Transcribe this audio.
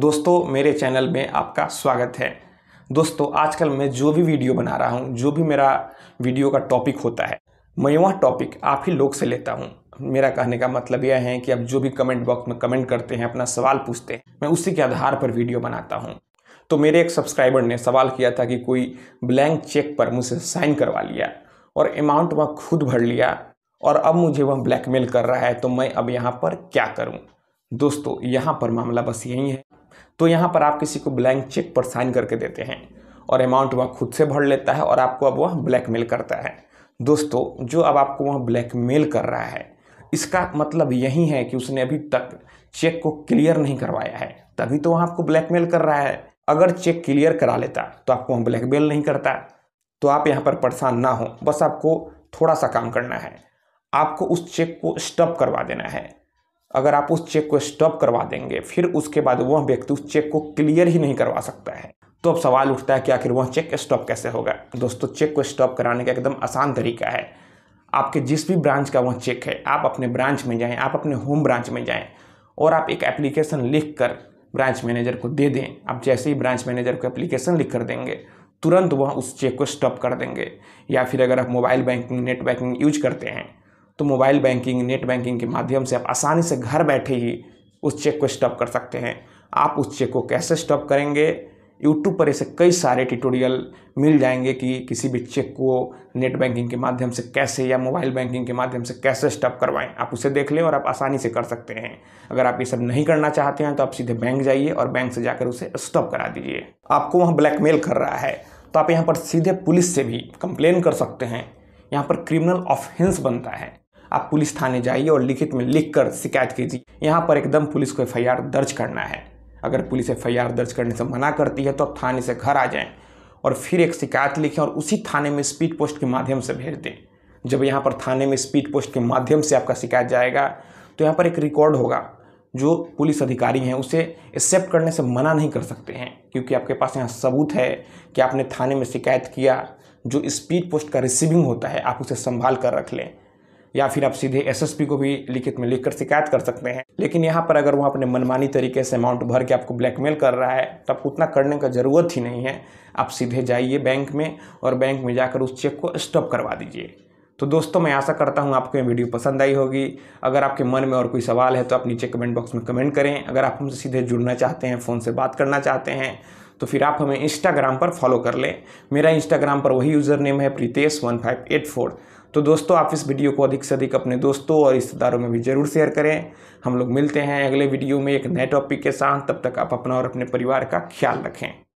दोस्तों मेरे चैनल में आपका स्वागत है दोस्तों आजकल मैं जो भी वीडियो बना रहा हूँ जो भी मेरा वीडियो का टॉपिक होता है मैं वह टॉपिक आप ही लोग से लेता हूँ मेरा कहने का मतलब यह है कि आप जो भी कमेंट बॉक्स में कमेंट करते हैं अपना सवाल पूछते हैं मैं उसी के आधार पर वीडियो बनाता हूँ तो मेरे एक सब्सक्राइबर ने सवाल किया था कि कोई ब्लैंक चेक पर मुझसे साइन करवा लिया और अमाउंट वह खुद भर लिया और अब मुझे वह ब्लैकमेल कर रहा है तो मैं अब यहाँ पर क्या करूँ दोस्तों यहाँ पर मामला बस यही है तो यहाँ पर आप किसी को ब्लैंक चेक पर साइन करके देते हैं और अमाउंट वह खुद से भर लेता है और आपको अब वह ब्लैकमेल करता है दोस्तों जो अब आपको वह ब्लैकमेल कर रहा है इसका मतलब यही है कि उसने अभी तक चेक को क्लियर नहीं करवाया है तभी तो वह आपको ब्लैकमेल कर रहा है अगर चेक क्लियर करा लेता तो आपको वह ब्लैकमेल नहीं करता तो आप यहाँ पर परेशान ना हो बस आपको थोड़ा सा काम करना है आपको उस चेक को स्टॉप करवा देना है अगर आप उस चेक को स्टॉप करवा देंगे फिर उसके बाद वह व्यक्ति उस चेक को क्लियर ही नहीं करवा सकता है तो अब सवाल उठता है कि आखिर वह चेक स्टॉप कैसे होगा दोस्तों चेक को स्टॉप कराने का एकदम आसान तरीका है आपके जिस भी ब्रांच का वह चेक है आप अपने ब्रांच में जाएं आप अपने होम ब्रांच में जाएं और आप एक एप्लीकेशन लिख कर ब्रांच मैनेजर को दे दें आप जैसे ही ब्रांच मैनेजर को एप्लीकेशन लिख कर देंगे तुरंत वह उस चेक को स्टॉप कर देंगे या फिर अगर आप mobile banking net banking use करते हैं तो मोबाइल बैंकिंग नेट बैंकिंग के माध्यम से आप आसानी से घर बैठे ही उस चेक को स्टॉप कर सकते हैं आप उस चेक को कैसे स्टॉप करेंगे यूट्यूब पर ऐसे कई सारे ट्यूटोरियल मिल जाएंगे कि किसी भी चेक को नेट बैंकिंग के माध्यम से कैसे या मोबाइल बैंकिंग के माध्यम से कैसे स्टॉप करवाएं आप उसे देख लें और आप आसानी से कर सकते हैं अगर आप ये सब नहीं करना चाहते हैं तो आप सीधे बैंक जाइए और बैंक से जाकर उसे स्टॉप करा दीजिए आपको वहाँ ब्लैकमेल कर रहा है तो आप यहाँ पर सीधे पुलिस से भी कंप्लेन कर सकते हैं यहाँ पर क्रिमिनल ऑफेंस बनता है आप पुलिस थाने जाइए और लिखित में लिख कर शिकायत कीजिए यहाँ पर एकदम पुलिस को एफ दर्ज करना है अगर पुलिस एफ दर्ज करने से मना करती है तो आप थाने से घर आ जाएँ और फिर एक शिकायत लिखें और उसी थाने में स्पीड पोस्ट के माध्यम से भेज दें जब यहाँ पर थाने में स्पीड पोस्ट के माध्यम से आपका शिकायत जाएगा तो यहाँ पर एक रिकॉर्ड होगा जो पुलिस अधिकारी हैं उसे एक्सेप्ट करने से मना नहीं कर सकते हैं क्योंकि आपके पास यहाँ सबूत है कि आपने थाने में शिकायत किया जो स्पीड पोस्ट का रिसीविंग होता है आप उसे संभाल कर रख लें या फिर आप सीधे एसएसपी को भी लिखित में लिखकर शिकायत कर सकते हैं लेकिन यहाँ पर अगर वो अपने मनमानी तरीके से अमाउंट भर के आपको ब्लैकमेल कर रहा है तो आपको उतना करने का ज़रूरत ही नहीं है आप सीधे जाइए बैंक में और बैंक में जाकर उस चेक को स्टॉप करवा दीजिए तो दोस्तों मैं आशा करता हूँ आपको ये वीडियो पसंद आई होगी अगर आपके मन में और कोई सवाल है तो आप नीचे कमेंट बॉक्स में कमेंट करें अगर आप हमसे सीधे जुड़ना चाहते हैं फ़ोन से बात करना चाहते हैं तो फिर आप हमें इंस्टाग्राम पर फॉलो कर लें मेरा इंस्टाग्राम पर वही यूज़र नेम है Pritesh one five eight four तो दोस्तों आप इस वीडियो को अधिक से अधिक अपने दोस्तों और रिश्तेदारों में भी ज़रूर शेयर करें हम लोग मिलते हैं अगले वीडियो में एक नए टॉपिक के साथ तब तक आप अपना और अपने परिवार का ख्याल रखें